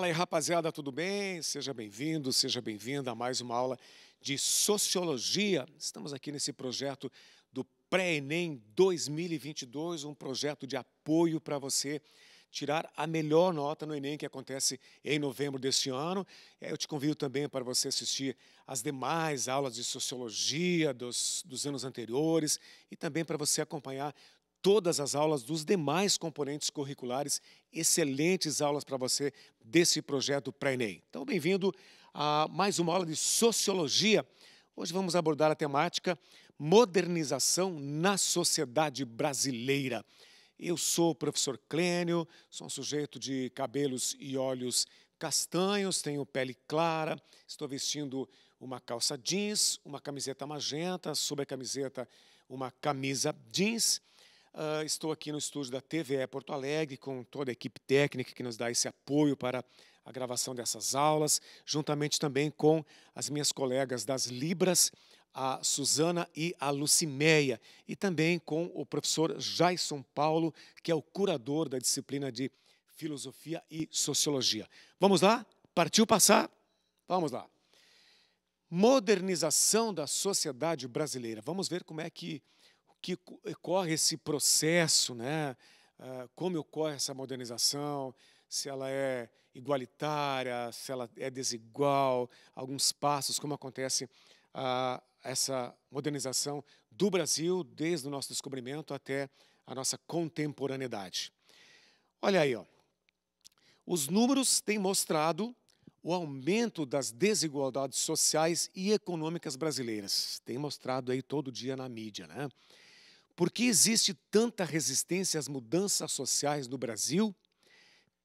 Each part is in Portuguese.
Fala aí, rapaziada, tudo bem? Seja bem-vindo, seja bem-vinda a mais uma aula de Sociologia. Estamos aqui nesse projeto do Pré-ENEM 2022, um projeto de apoio para você tirar a melhor nota no Enem que acontece em novembro deste ano. Eu te convido também para você assistir as demais aulas de sociologia dos, dos anos anteriores e também para você acompanhar todas as aulas dos demais componentes curriculares. Excelentes aulas para você desse projeto pré-ENEM. Então, bem-vindo a mais uma aula de Sociologia. Hoje vamos abordar a temática Modernização na Sociedade Brasileira. Eu sou o professor Clênio, sou um sujeito de cabelos e olhos castanhos, tenho pele clara, estou vestindo uma calça jeans, uma camiseta magenta, sobre a camiseta uma camisa jeans. Uh, estou aqui no estúdio da TVE Porto Alegre, com toda a equipe técnica que nos dá esse apoio para a gravação dessas aulas, juntamente também com as minhas colegas das Libras, a Suzana e a Lucimeia, e também com o professor Jaison Paulo, que é o curador da disciplina de Filosofia e Sociologia. Vamos lá? Partiu passar? Vamos lá. Modernização da sociedade brasileira. Vamos ver como é que que eh, corre esse processo, né? Ah, como ocorre essa modernização, se ela é igualitária, se ela é desigual, alguns passos, como acontece a, ah, essa modernização do Brasil, desde o nosso descobrimento até a nossa contemporaneidade. Olha aí, ó. os números têm mostrado o aumento das desigualdades sociais e econômicas brasileiras. Tem mostrado aí todo dia na mídia, né? Por que existe tanta resistência às mudanças sociais no Brasil,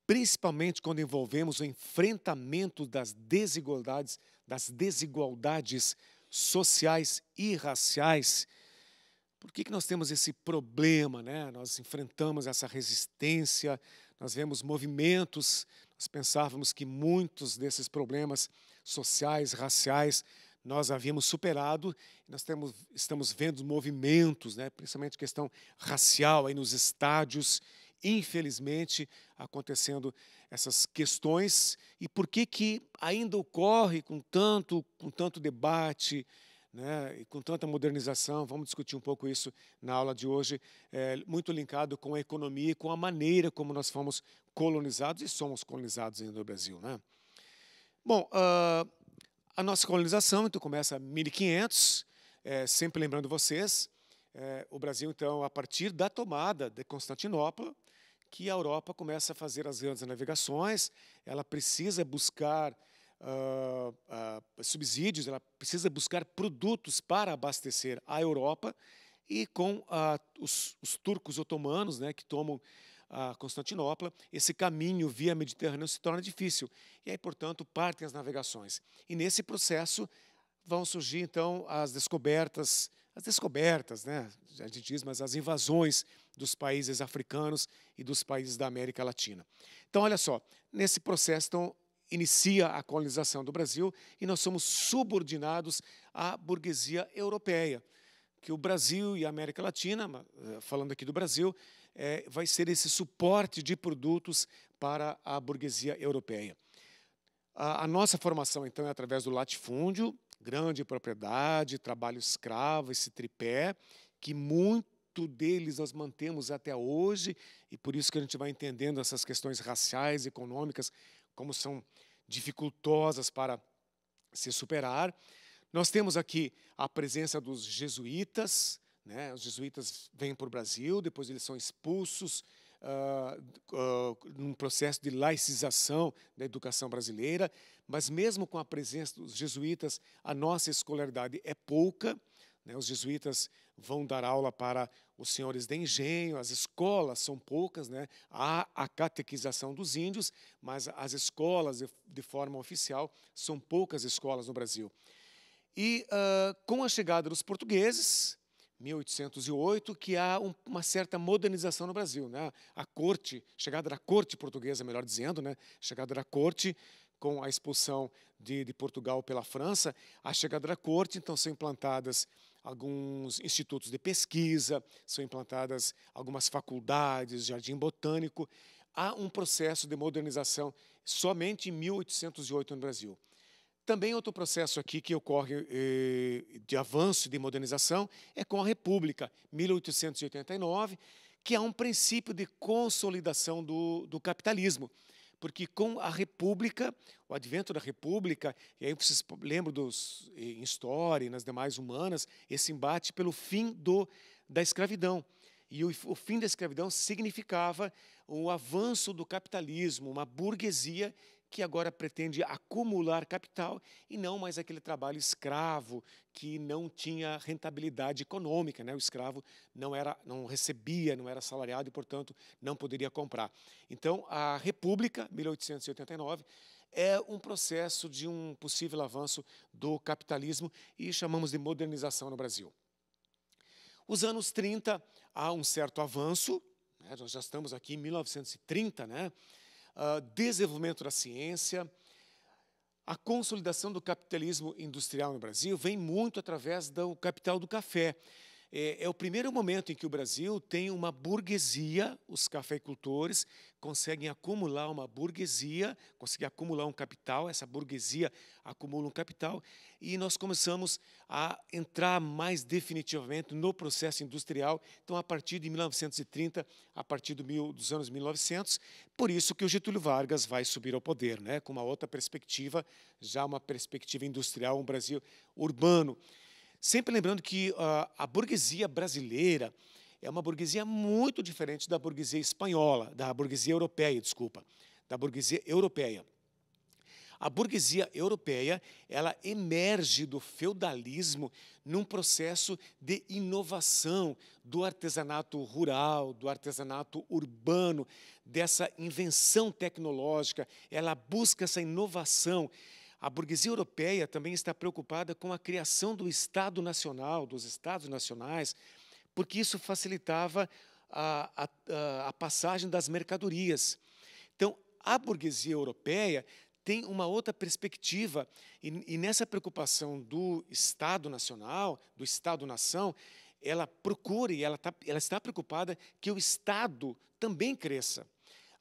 principalmente quando envolvemos o enfrentamento das desigualdades, das desigualdades sociais e raciais? Por que, que nós temos esse problema, né? Nós enfrentamos essa resistência, nós vemos movimentos, nós pensávamos que muitos desses problemas sociais, raciais, nós havíamos superado, nós temos, estamos vendo movimentos, né, principalmente questão racial aí nos estádios, infelizmente acontecendo essas questões e por que que ainda ocorre com tanto com tanto debate, né, e com tanta modernização, vamos discutir um pouco isso na aula de hoje, é, muito linkado com a economia e com a maneira como nós fomos colonizados e somos colonizados ainda no Brasil. Né? Bom, uh, a nossa colonização, então, começa em 1500, é, sempre lembrando vocês, é, o Brasil, então, a partir da tomada de Constantinopla, que a Europa começa a fazer as grandes navegações, ela precisa buscar Uh, uh, subsídios, ela precisa buscar produtos para abastecer a Europa e com uh, os, os, turcos otomanos, né, que tomam a Constantinopla, esse caminho via Mediterrâneo se torna difícil. E aí, portanto, partem as navegações. E nesse processo vão surgir, então, as descobertas, as descobertas, né? A gente diz, mas as invasões dos países africanos e dos países da América Latina. Então, olha só, nesse processo então, inicia a colonização do Brasil e nós somos subordinados à burguesia europeia, que o Brasil e a América Latina, eh, falando aqui do Brasil, é, vai ser esse suporte de produtos para a burguesia europeia. A, a nossa formação, então, é através do latifúndio, grande propriedade, trabalho escravo, esse tripé, que muito deles nós mantemos até hoje, e por isso que a gente vai entendendo essas questões raciais, econômicas, como são dificultosas para se superar. Nós temos aqui a presença dos jesuítas, né? Os jesuítas vêm para o Brasil, depois eles são expulsos uh, uh, num processo de laicização da educação brasileira, mas mesmo com a presença dos jesuítas, a nossa escolaridade é pouca. Né? Os jesuítas vão dar aula para os senhores de engenho, as escolas são poucas, né? há a catequização dos índios, mas as escolas, de, forma oficial, são poucas escolas no Brasil. E uh, com a chegada dos portugueses, 1808 que há um, uma certa modernização no Brasil, né? A corte, chegada da corte portuguesa, melhor dizendo, né? Chegada da corte com a expulsão de, de Portugal pela França, a chegada da corte, então são implantadas alguns institutos de pesquisa, são implantadas algumas faculdades, jardim botânico, há um processo de modernização somente em 1808 no Brasil. Também outro processo aqui que ocorre eh, de avanço de modernização é com a República, 1889, que há um princípio de consolidação do, do capitalismo. Porque com a República, o advento da República, e aí vocês lembram dos, eh, em história e nas demais humanas, esse embate pelo fim do, da escravidão. E o, o, fim da escravidão significava o avanço do capitalismo, uma burguesia que agora pretende acumular capital e não mais aquele trabalho escravo que não tinha rentabilidade econômica. Né? O escravo não, era, não recebia, não era salariado e, portanto, não poderia comprar. Então, a República, 1889, é um processo de um possível avanço do capitalismo e chamamos de modernização no Brasil. Os anos 30 há um certo avanço, né? nós já estamos aqui em 1930, né? Ah, desenvolvimento da ciência, a consolidação do capitalismo industrial no Brasil vem muito através do capital do café, é, é o primeiro momento em que o Brasil tem uma burguesia, os cafeicultores conseguem acumular uma burguesia, conseguem acumular um capital, essa burguesia acumula um capital, e nós começamos a entrar mais definitivamente no processo industrial, então a partir de 1930, a partir do mil, dos anos 1900, por isso que o Getúlio Vargas vai subir ao poder, né, com uma outra perspectiva, já uma perspectiva industrial, um Brasil urbano. Sempre lembrando que uh, a burguesia brasileira é uma burguesia muito diferente da burguesia espanhola, da burguesia europeia, desculpa, da burguesia europeia. A burguesia europeia, ela emerge do feudalismo num processo de inovação do artesanato rural, do artesanato urbano, dessa invenção tecnológica, ela busca essa inovação a burguesia europeia também está preocupada com a criação do Estado Nacional, dos Estados Nacionais, porque isso facilitava a, a, a passagem das mercadorias. Então, a burguesia europeia tem uma outra perspectiva, e, e nessa preocupação do Estado Nacional, do Estado-nação, ela procura e ela, tá, ela está preocupada que o Estado também cresça.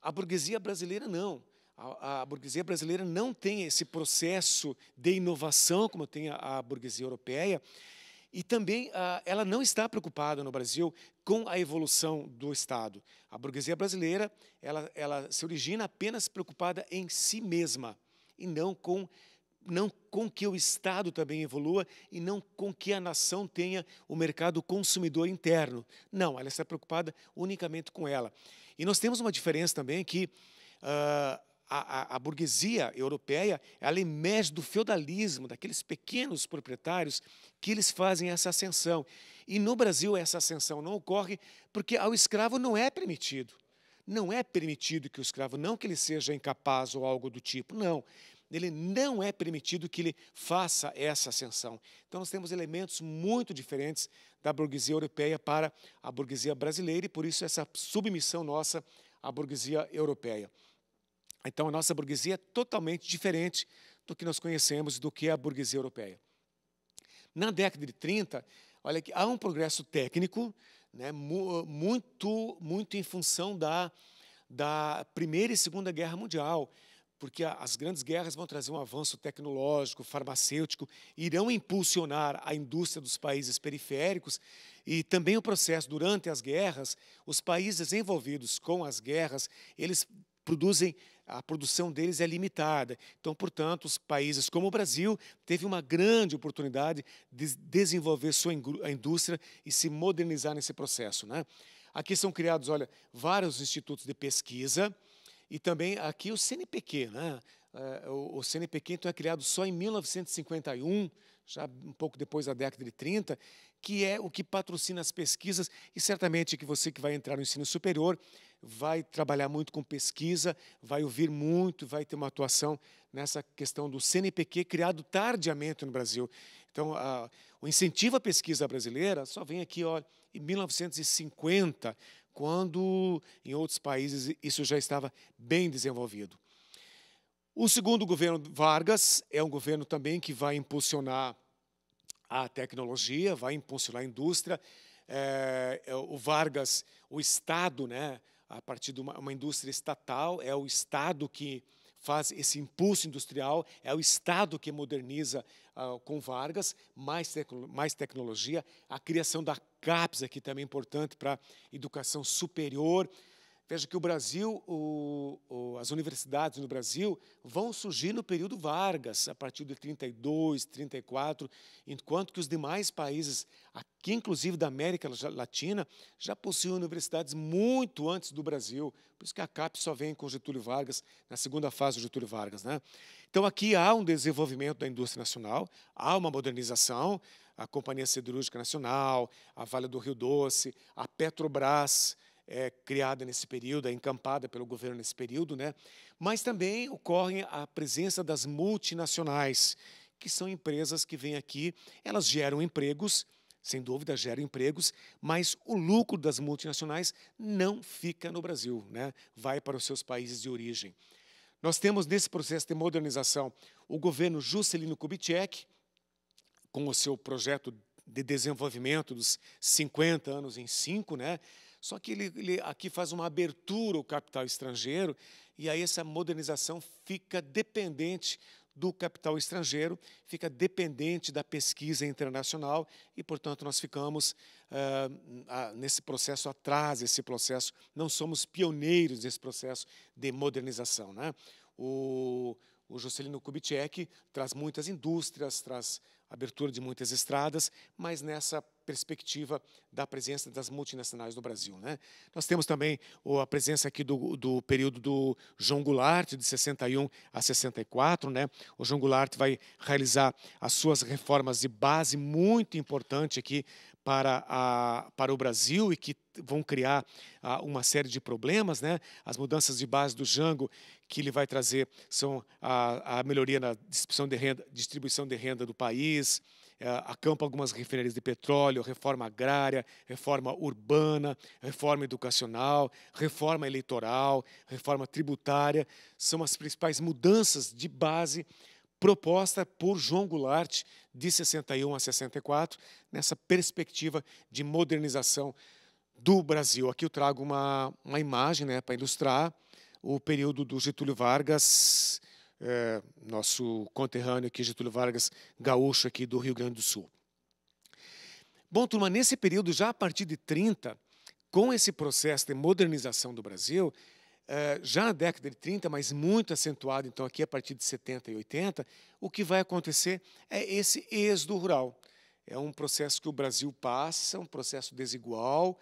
A burguesia brasileira não. A, a, burguesia brasileira não tem esse processo de inovação como tem a, a burguesia europeia. E também a, ah, ela não está preocupada no Brasil com a evolução do Estado. A burguesia brasileira ela, ela se origina apenas preocupada em si mesma e não com não com que o Estado também evolua e não com que a nação tenha o mercado consumidor interno. Não, ela está preocupada unicamente com ela. E nós temos uma diferença também que uh, a, a, a, burguesia europeia ela emerge do feudalismo, daqueles pequenos proprietários que eles fazem essa ascensão. E no Brasil essa ascensão não ocorre porque ao escravo não é permitido. Não é permitido que o escravo, não que ele seja incapaz ou algo do tipo, não. Ele não é permitido que ele faça essa ascensão. Então nós temos elementos muito diferentes da burguesia europeia para a burguesia brasileira e por isso essa submissão nossa à burguesia europeia. Então, a nossa burguesia é totalmente diferente do que nós conhecemos, do que é a burguesia europeia. Na década de 30, olha que há um progresso técnico, né, muito, muito em função da, da Primeira e Segunda Guerra Mundial, porque as grandes guerras vão trazer um avanço tecnológico, farmacêutico, irão impulsionar a indústria dos países periféricos e também o processo durante as guerras, os países envolvidos com as guerras, eles produzem a produção deles é limitada. Então, portanto, os países como o Brasil teve uma grande oportunidade de desenvolver sua indústria e se modernizar nesse processo. Né? Aqui são criados, olha, vários institutos de pesquisa e também aqui o CNPq, né? É, o CNPq então é criado só em 1951, já um pouco depois da década de 30, que é o que patrocina as pesquisas e certamente que você que vai entrar no ensino superior vai trabalhar muito com pesquisa, vai ouvir muito, vai ter uma atuação nessa questão do CNPq criado tardiamente no Brasil. Então, a, o incentivo à pesquisa brasileira só vem aqui ó, em 1950, quando em outros países isso já estava bem desenvolvido. O segundo governo Vargas é um governo também que vai impulsionar a tecnologia, vai impulsionar a indústria. É, é, o Vargas, o Estado, né, a partir de uma, uma indústria estatal, é o Estado que faz esse impulso industrial, é o Estado que moderniza uh, com Vargas, mais, mais tecnologia, a criação da CAPES, aqui também é importante para educação superior, Veja que o Brasil, o, o, as universidades no Brasil vão surgir no período Vargas, a partir de 32, 34, enquanto que os demais países, aqui inclusive da América Latina, já possuem universidades muito antes do Brasil. Por isso que a CAP só vem com Getúlio Vargas, na segunda fase do Getúlio Vargas. Né? Então aqui há um desenvolvimento da indústria nacional, há uma modernização, a Companhia Siderúrgica Nacional, a Vale do Rio Doce, a Petrobras, é, criada nesse período, é encampada pelo governo nesse período, né? mas também ocorre a presença das multinacionais, que são empresas que vêm aqui, elas geram empregos, sem dúvida geram empregos, mas o lucro das multinacionais não fica no Brasil, né? vai para os seus países de origem. Nós temos nesse processo de modernização o governo Juscelino Kubitschek, com o seu projeto de desenvolvimento dos 50 anos em 5, né? Só que ele, ele aqui faz uma abertura ao capital estrangeiro, e aí essa modernização fica dependente do capital estrangeiro, fica dependente da pesquisa internacional e, portanto, nós ficamos ah, nesse processo atrás, esse processo, não somos pioneiros desse processo de modernização. Né? O, o Juscelino Kubitschek traz muitas indústrias, traz abertura de muitas estradas, mas nessa perspectiva da presença das multinacionais no Brasil. Né? Nós temos também a presença aqui do, do período do João Goulart, de 61 a 64. Né? O João Goulart vai realizar as suas reformas de base, muito importante aqui para, a, para o Brasil e que vão criar uma série de problemas, né? As mudanças de base do Jango que ele vai trazer são a, a melhoria na distribuição de renda, distribuição de renda do país, eh, acampa algumas refinarias de petróleo, reforma agrária, reforma urbana, reforma educacional, reforma eleitoral, reforma tributária. São as principais mudanças de base proposta por João Goulart de 61 a 64, nessa perspectiva de modernização do Brasil. Aqui eu trago uma, uma imagem né, para ilustrar o período do Getúlio Vargas é, nosso conterrâneo aqui, Getúlio Vargas, gaúcho aqui do Rio Grande do Sul. Bom, turma, nesse período, já a partir de 30, com esse processo de modernização do Brasil, é, já na década de 30, mas muito acentuado, então, aqui a partir de 70 e 80, o que vai acontecer é esse êxodo rural. É um processo que o Brasil passa, um processo desigual,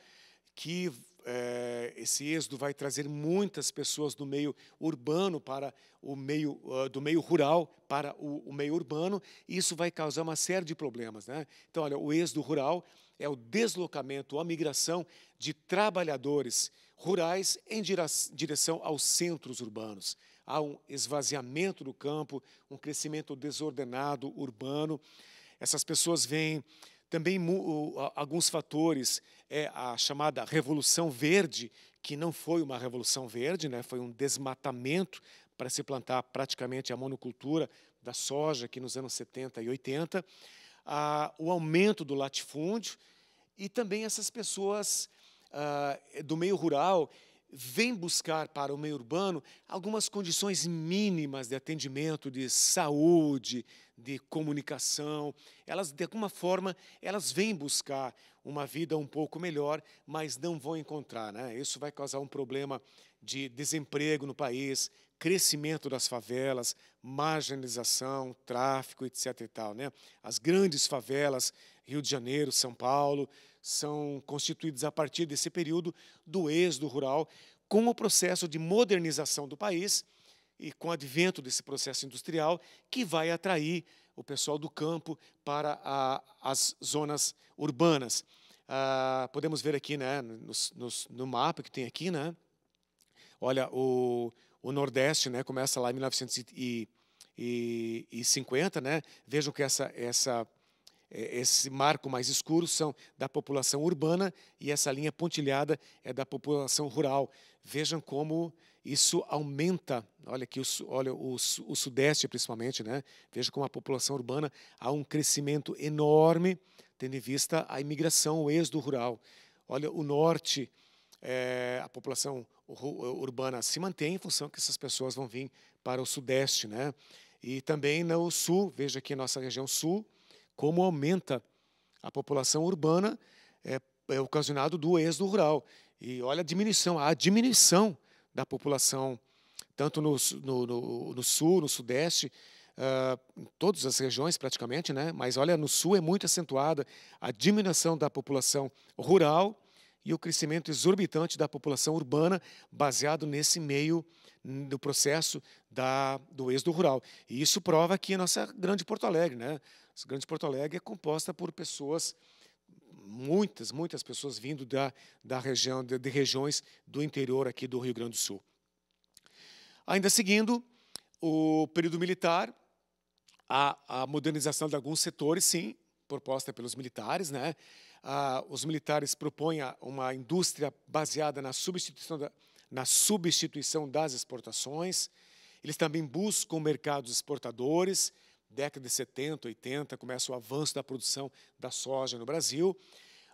que é, esse êxodo vai trazer muitas pessoas do meio urbano para o meio uh, do meio rural para o, o, meio urbano e isso vai causar uma série de problemas, né? Então, olha, o êxodo rural é o deslocamento, a migração de trabalhadores rurais em direção aos centros urbanos. Há um esvaziamento do campo, um crescimento desordenado urbano. Essas pessoas vêm também alguns fatores é a chamada Revolução Verde, que não foi uma revolução verde, né? foi um desmatamento para se plantar praticamente a monocultura da soja, que nos anos 70 e 80, ah, o aumento do latifúndio e também essas pessoas ah, do meio rural vem buscar para o meio urbano algumas condições mínimas de atendimento, de saúde, de comunicação. Elas, de alguma forma, elas vêm buscar uma vida um pouco melhor, mas não vão encontrar. Né? Isso vai causar um problema de desemprego no país, crescimento das favelas, marginalização, tráfico, etc. E tal, né? As grandes favelas, Rio de Janeiro, São Paulo, são constituídos a partir desse período do êxodo rural, com o processo de modernização do país e com o advento desse processo industrial que vai atrair o pessoal do campo para a, as zonas urbanas. Ah, podemos ver aqui né, nos, nos, no mapa que tem aqui, né, olha, o, o Nordeste né, começa lá em 1950, né, vejam que essa, essa é, esse marco mais escuro são da população urbana e essa linha pontilhada é da população rural. Vejam como isso aumenta, olha aqui, olha o, o sudeste principalmente, né? Veja como a população urbana há um crescimento enorme, tendo em vista a imigração, o êxodo rural. Olha o norte, é, a população urbana se mantém em função que essas pessoas vão vir para o sudeste, né? E também no sul, veja aqui a nossa região sul, como aumenta a população urbana é, é ocasionado do êxodo rural. E olha a diminuição, a diminuição da população, tanto no, no, no, no sul, no sudeste, uh, em todas as regiões praticamente, né? mas olha, no sul é muito acentuada a diminuição da população rural e o crescimento exorbitante da população urbana, baseado nesse meio do processo da, do êxodo rural. E isso prova que a nossa grande Porto Alegre, né? Os Grandes Porto Alegre é composta por pessoas, muitas, muitas pessoas vindo da, da região, de, de regiões do interior aqui do Rio Grande do Sul. Ainda seguindo o período militar, a, a modernização de alguns setores, sim, proposta pelos militares, né? Ah, os militares propõem uma indústria baseada na substituição, da, na substituição das exportações. Eles também buscam mercados exportadores, década de 70, 80, começa o avanço da produção da soja no Brasil.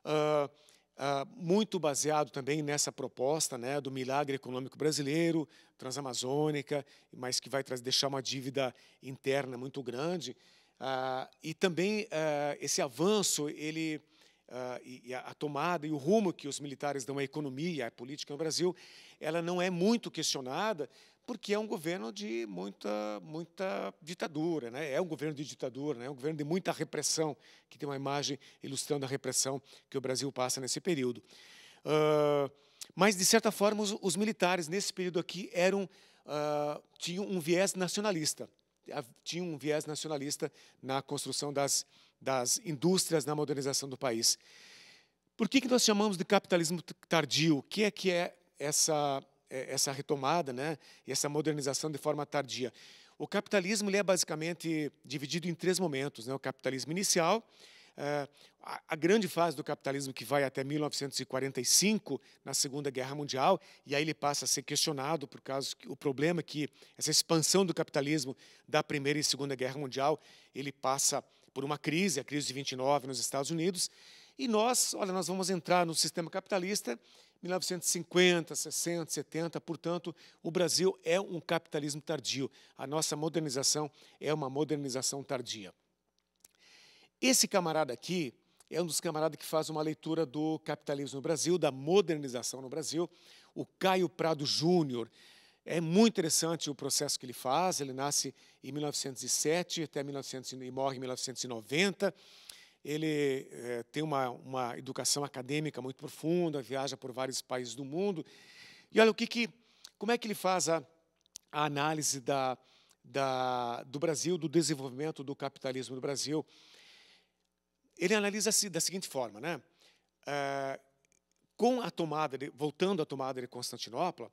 Uh, uh, muito baseado também nessa proposta né, do milagre econômico brasileiro, transamazônica, mas que vai deixar uma dívida interna muito grande. Uh, e também esse avanço, ele, e, e a, tomada e o rumo que os militares dão à economia, e à política no Brasil, ela não é muito questionada, porque é um governo de muita, muita ditadura, né? é um governo de ditadura, né? é um governo de muita repressão, que tem uma imagem ilustrando a repressão que o Brasil passa nesse período. Uh, mas, de certa forma, os, os, militares, nesse período aqui, eram, uh, tinham um viés nacionalista, ah, tinham um viés nacionalista na construção das, das indústrias, na modernização do país. Por que, que nós chamamos de capitalismo tardio? O que é que é essa é, essa retomada né, e essa modernização de forma tardia. O capitalismo ele é basicamente dividido em três momentos. Né? O capitalismo inicial, eh, a grande fase do capitalismo que vai até 1945, na Segunda Guerra Mundial, e aí ele passa a ser questionado por causa que o problema que essa expansão do capitalismo da Primeira e Segunda Guerra Mundial, ele passa por uma crise, a crise de 29 nos Estados Unidos, e nós, olha, nós vamos entrar no sistema capitalista 1950, 60, 70, portanto, o Brasil é um capitalismo tardio. A nossa modernização é uma modernização tardia. Esse camarada aqui é um dos camaradas que faz uma leitura do capitalismo no Brasil, da modernização no Brasil, o Caio Prado Júnior. É muito interessante o processo que ele faz. Ele nasce em 1907 até 1900 e morre em 1990 ele é, tem uma, uma educação acadêmica muito profunda, viaja por vários países do mundo. E olha o que, que como é que ele faz a, a análise da, da, do Brasil, do desenvolvimento do capitalismo do Brasil. Ele analisa -se da seguinte forma, né? É, com a tomada, de, voltando à tomada de Constantinopla,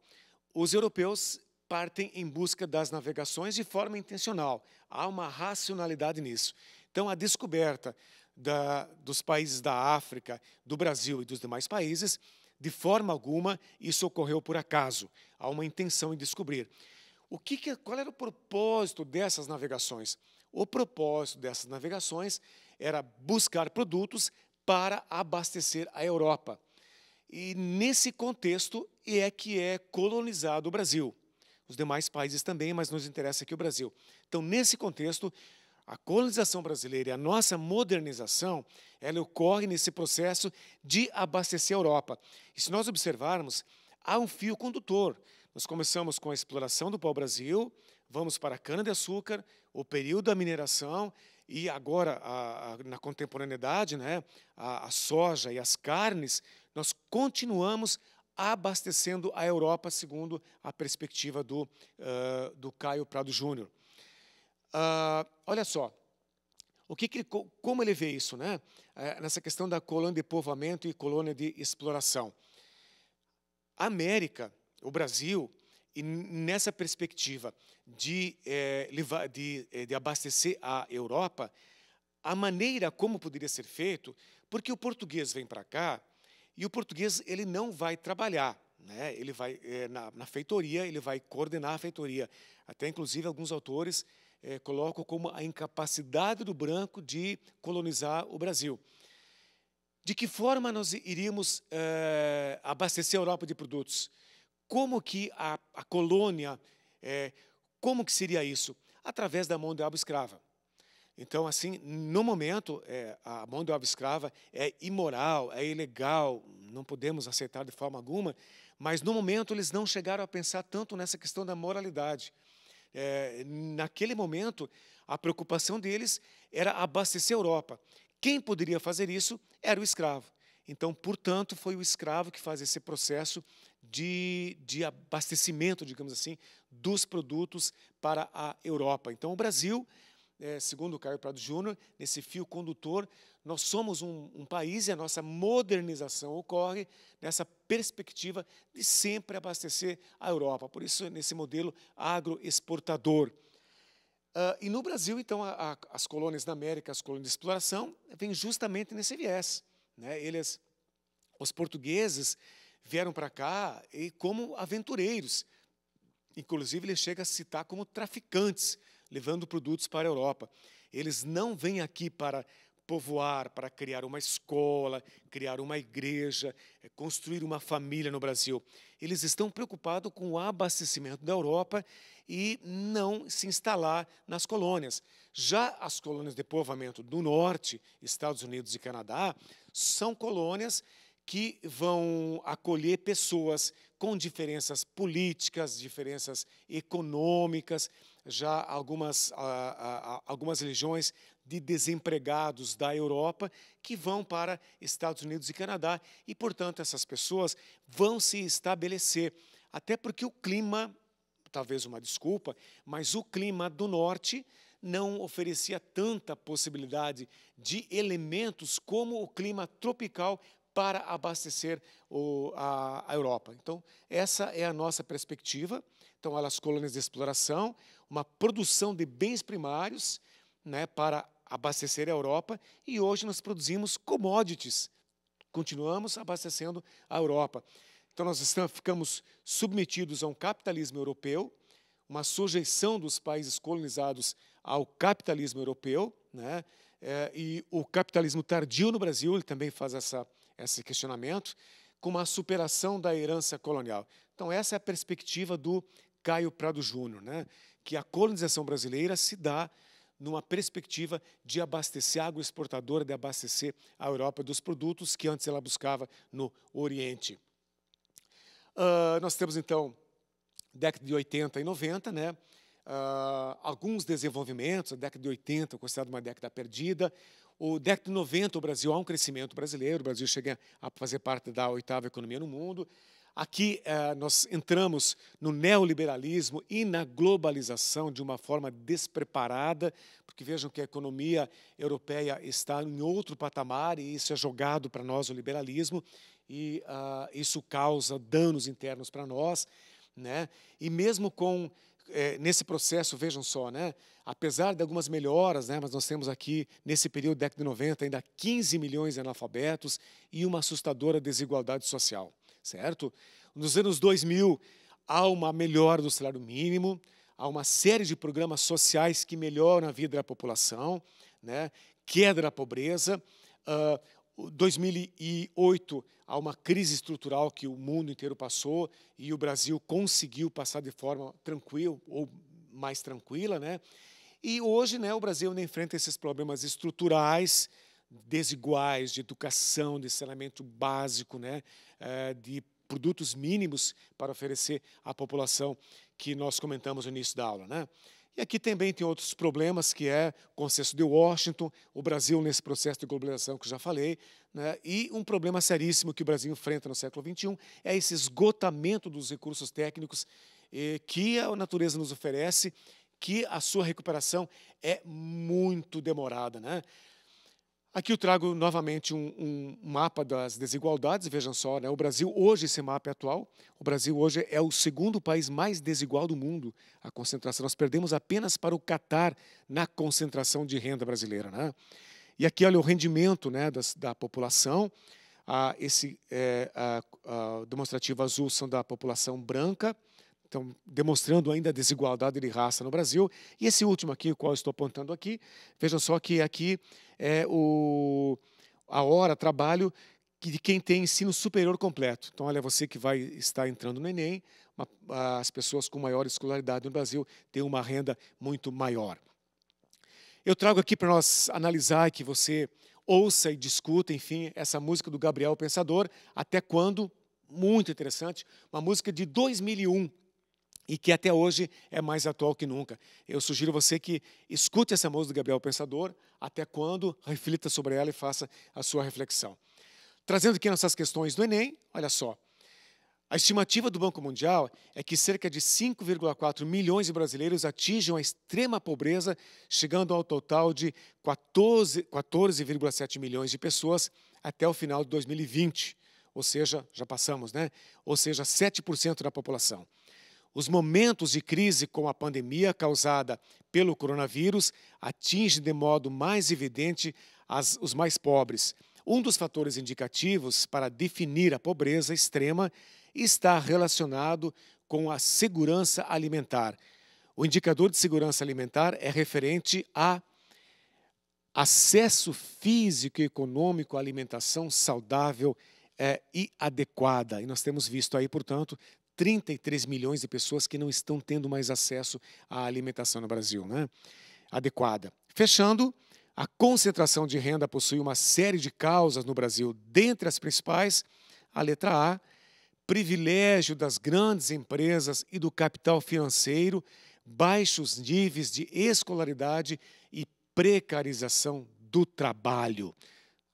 os europeus partem em busca das navegações de forma intencional. Há uma racionalidade nisso. Então, a descoberta da, dos países da África, do Brasil e dos demais países, de forma alguma isso ocorreu por acaso. Há uma intenção em descobrir. O que, que qual era o propósito dessas navegações? O propósito dessas navegações era buscar produtos para abastecer a Europa. E nesse contexto é que é colonizado o Brasil. Os demais países também, mas nos interessa aqui o Brasil. Então, nesse contexto, a colonização brasileira e a nossa modernização, ela ocorre nesse processo de abastecer a Europa. E se nós observarmos, há um fio condutor. Nós começamos com a exploração do pau-brasil, vamos para a cana-de-açúcar, o período da mineração e agora, a, a, na contemporaneidade, né, a, a soja e as carnes, nós continuamos abastecendo a Europa segundo a perspectiva do, uh, do Caio Prado Júnior. Ah, olha só, o que, como ele vê isso, né? É, nessa questão da colônia de povoamento e colônia de exploração. A América, o Brasil, e nessa perspectiva de, é, de, é, de abastecer a Europa, a maneira como poderia ser feito, porque o português vem para cá e o português ele não vai trabalhar. Né? Ele vai é, na, na feitoria, ele vai coordenar a feitoria. Até, inclusive, alguns autores é, como a incapacidade do branco de colonizar o Brasil. De que forma nós iríamos é, abastecer a Europa de produtos? Como que a, a colônia, é, como que seria isso? Através da mão de obra escrava. Então, assim, no momento, é, a mão de obra escrava é imoral, é ilegal, não podemos aceitar de forma alguma, mas no momento eles não chegaram a pensar tanto nessa questão da moralidade é, naquele momento, a preocupação deles era abastecer a Europa. Quem poderia fazer isso era o escravo. Então, portanto, foi o escravo que faz esse processo de, de abastecimento, digamos assim, dos produtos para a Europa. Então, o Brasil é, segundo o Caio Prado Júnior, nesse fio condutor, nós somos um, um país e a nossa modernização ocorre nessa perspectiva de sempre abastecer a Europa. Por isso, nesse modelo agroexportador. Uh, e no Brasil, então, a, a, as colônias da América, as colônias de exploração, vêm justamente nesse viés. Né? Eles, os portugueses vieram para cá e como aventureiros. Inclusive, ele chega a citar como traficantes levando produtos para a Europa. Eles não vêm aqui para povoar, para criar uma escola, criar uma igreja, eh, construir uma família no Brasil. Eles estão preocupados com o abastecimento da Europa e não se instalar nas colônias. Já as colônias de povoamento do norte, Estados Unidos e Canadá, são colônias que vão acolher pessoas com diferenças políticas, diferenças econômicas, já algumas, algumas legiões de desempregados da Europa que vão para Estados Unidos e Canadá e, portanto, essas pessoas vão se estabelecer, até porque o clima, talvez uma desculpa, mas o clima do norte não oferecia tanta possibilidade de elementos como o clima tropical para abastecer o, a, a Europa. Então, essa é a nossa perspectiva. Então, elas colônias de exploração, uma produção de bens primários né, para abastecer a Europa e hoje nós produzimos commodities. Continuamos abastecendo a Europa. Então nós estamos, ficamos submetidos a um capitalismo europeu, uma sujeição dos países colonizados ao capitalismo europeu, né? É, e o capitalismo tardio no Brasil ele também faz essa, esse questionamento, com uma superação da herança colonial. Então essa é a perspectiva do Caio Prado Júnior, né? que a colonização brasileira se dá numa perspectiva de abastecer a água exportadora, de abastecer a Europa dos produtos que antes ela buscava no Oriente. Uh, nós temos, então, década de 80 e 90, né? Uh, alguns desenvolvimentos, a década de 80 considerada uma década perdida, o década de 90 o Brasil há um crescimento brasileiro, o Brasil chega a fazer parte da oitava economia no mundo, Aqui eh, nós entramos no neoliberalismo e na globalização de uma forma despreparada, porque vejam que a economia europeia está em outro patamar e isso é jogado para nós o liberalismo e ah, isso causa danos internos para nós, né? E mesmo com eh, nesse processo, vejam só, né? apesar de algumas melhoras, né? mas nós temos aqui, nesse período da década de 90, ainda 15 milhões de analfabetos e uma assustadora desigualdade social certo? Nos anos 2000, há uma melhora do salário mínimo, há uma série de programas sociais que melhoram a vida da população, né? queda da pobreza. Uh, ah, 2008, há uma crise estrutural que o mundo inteiro passou e o Brasil conseguiu passar de forma tranquila ou mais tranquila. Né? E hoje né, o Brasil enfrenta esses problemas estruturais, desiguais de educação, de saneamento básico, né, eh, de produtos mínimos para oferecer à população que nós comentamos no início da aula. Né? E aqui também tem outros problemas, que é o consenso de Washington, o Brasil nesse processo de globalização que já falei, né? e um problema seríssimo que o Brasil enfrenta no século XXI é esse esgotamento dos recursos técnicos eh, que a natureza nos oferece, que a sua recuperação é muito demorada. Né? Aqui eu trago novamente um, um, mapa das desigualdades. Vejam só, né? o Brasil hoje, esse mapa é atual, o Brasil hoje é o segundo país mais desigual do mundo. A concentração, nós perdemos apenas para o Catar na concentração de renda brasileira. Né? E aqui, olha, o rendimento né, das, da população. Ah, esse é, a, a demonstrativo azul são da população branca. Então, demonstrando ainda a desigualdade de raça no Brasil. E esse último aqui, o qual estou apontando aqui, vejam só que aqui é o, a hora, trabalho de quem tem ensino superior completo. Então, olha, você que vai estar entrando no Enem, uma, as pessoas com maior escolaridade no Brasil têm uma renda muito maior. Eu trago aqui para nós analisar que você ouça e discuta, enfim, essa música do Gabriel Pensador, Até Quando, muito interessante, uma música de 2001, e que até hoje é mais atual que nunca. Eu sugiro você que escute essa música do Gabriel Pensador até quando, reflita sobre ela e faça a sua reflexão. Trazendo aqui nossas questões do Enem, olha só. A estimativa do Banco Mundial é que cerca de 5,4 milhões de brasileiros atinjam a extrema pobreza, chegando ao total de 14,7 14 milhões de pessoas até o final de 2020. Ou seja, já passamos, né? Ou seja, 7% da população. Os momentos de crise com a pandemia causada pelo coronavírus atingem de modo mais evidente as, os mais pobres. Um dos fatores indicativos para definir a pobreza extrema está relacionado com a segurança alimentar. O indicador de segurança alimentar é referente a acesso físico e econômico à alimentação saudável é, e adequada. E nós temos visto aí, portanto, 33 milhões de pessoas que não estão tendo mais acesso à alimentação no Brasil né? adequada. Fechando, a concentração de renda possui uma série de causas no Brasil, dentre as principais, a letra A, privilégio das grandes empresas e do capital financeiro, baixos níveis de escolaridade e precarização do trabalho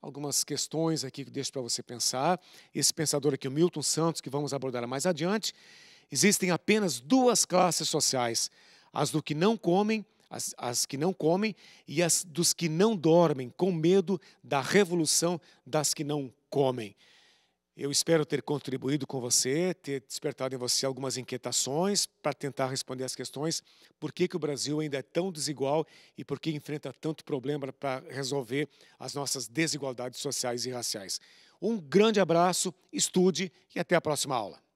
algumas questões aqui que deixo para você pensar. Esse pensador aqui, o Milton Santos, que vamos abordar mais adiante, existem apenas duas classes sociais: as do que não comem, as, as que não comem e as dos que não dormem, com medo da revolução das que não comem. Eu espero ter contribuído com você, ter despertado em você algumas inquietações para tentar responder as questões por que, que o Brasil ainda é tão desigual e por que enfrenta tanto problema para resolver as nossas desigualdades sociais e raciais. Um grande abraço, estude e até a próxima aula.